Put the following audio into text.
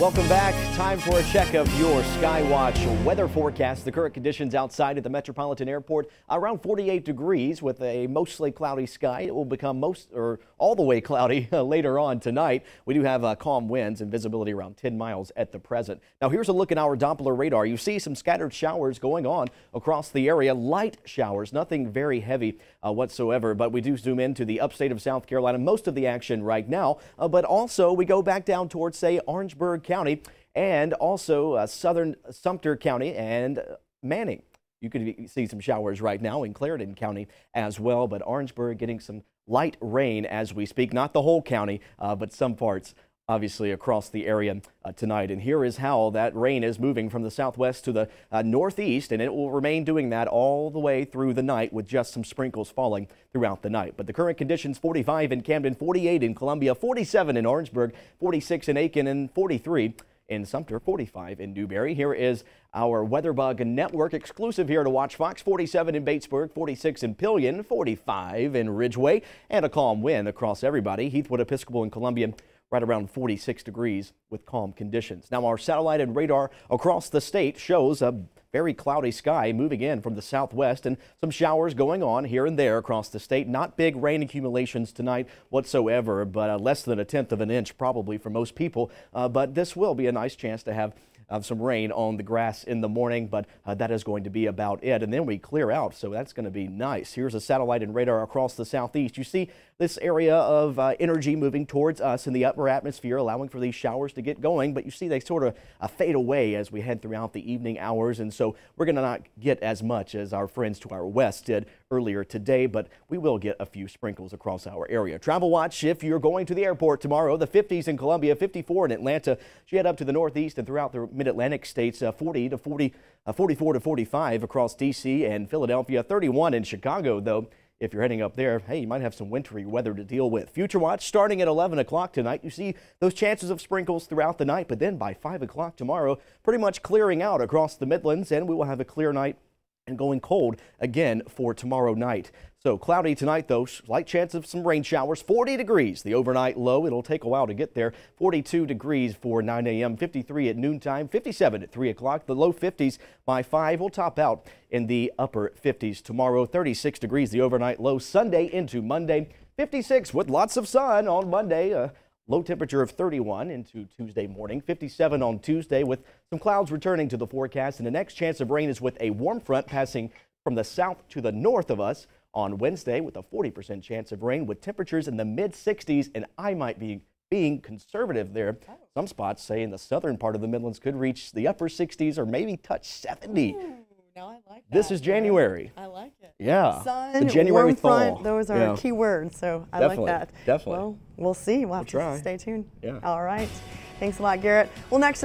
Welcome back. Time for a check of your Skywatch weather forecast. The current conditions outside at the Metropolitan Airport around 48 degrees with a mostly cloudy sky. It will become most or all the way cloudy later on tonight. We do have uh, calm winds and visibility around 10 miles at the present. Now here's a look at our Doppler radar. You see some scattered showers going on across the area. Light showers, nothing very heavy uh, whatsoever, but we do zoom into the upstate of South Carolina. Most of the action right now, uh, but also we go back down towards say Orangeburg County and also uh, southern Sumter County and Manning. You could see some showers right now in Clarendon County as well, but Orangeburg getting some light rain as we speak. Not the whole county, uh, but some parts obviously across the area uh, tonight. And here is how that rain is moving from the southwest to the uh, northeast, and it will remain doing that all the way through the night with just some sprinkles falling throughout the night. But the current conditions 45 in Camden, 48 in Columbia, 47 in Orangeburg, 46 in Aiken, and 43 in Sumter, 45 in Newberry. Here is our Weatherbug Network exclusive here to Watch Fox, 47 in Batesburg, 46 in Pillion, 45 in Ridgeway, and a calm wind across everybody. Heathwood Episcopal in Columbia right around 46 degrees with calm conditions. Now, our satellite and radar across the state shows a very cloudy sky moving in from the southwest and some showers going on here and there across the state. Not big rain accumulations tonight whatsoever, but uh, less than a tenth of an inch probably for most people. Uh, but this will be a nice chance to have of some rain on the grass in the morning, but uh, that is going to be about it. And then we clear out, so that's going to be nice. Here's a satellite and radar across the southeast. You see this area of uh, energy moving towards us in the upper atmosphere, allowing for these showers to get going, but you see they sort of uh, fade away as we head throughout the evening hours, and so we're going to not get as much as our friends to our west did earlier today, but we will get a few sprinkles across our area. Travel watch if you're going to the airport tomorrow. The 50s in Columbia, 54 in Atlanta. She head up to the northeast and throughout the mid-Atlantic states uh, 40 to 40, uh, 44 to 45 across D.C. and Philadelphia, 31 in Chicago, though. If you're heading up there, hey, you might have some wintry weather to deal with. Future Watch starting at 11 o'clock tonight. You see those chances of sprinkles throughout the night, but then by 5 o'clock tomorrow, pretty much clearing out across the Midlands, and we will have a clear night and going cold again for tomorrow night. So cloudy tonight, though, slight chance of some rain showers, 40 degrees. The overnight low, it'll take a while to get there. 42 degrees for 9 a.m., 53 at noontime, 57 at 3 o'clock. The low 50s by 5 will top out in the upper 50s tomorrow, 36 degrees, the overnight low Sunday into Monday, 56 with lots of sun on Monday. Uh, Low temperature of 31 into Tuesday morning, 57 on Tuesday with some clouds returning to the forecast. And the next chance of rain is with a warm front passing from the south to the north of us on Wednesday with a 40% chance of rain with temperatures in the mid 60s. And I might be being conservative there. Some spots say in the southern part of the Midlands could reach the upper 60s or maybe touch 70. Ooh, no, like this is January yeah. sun, the January warm thaw. front. Those are yeah. key words, so I definitely, like that. Definitely. Well, we'll see. We'll have we'll to try. stay tuned. Yeah. All right. Thanks a lot, Garrett. Well, next.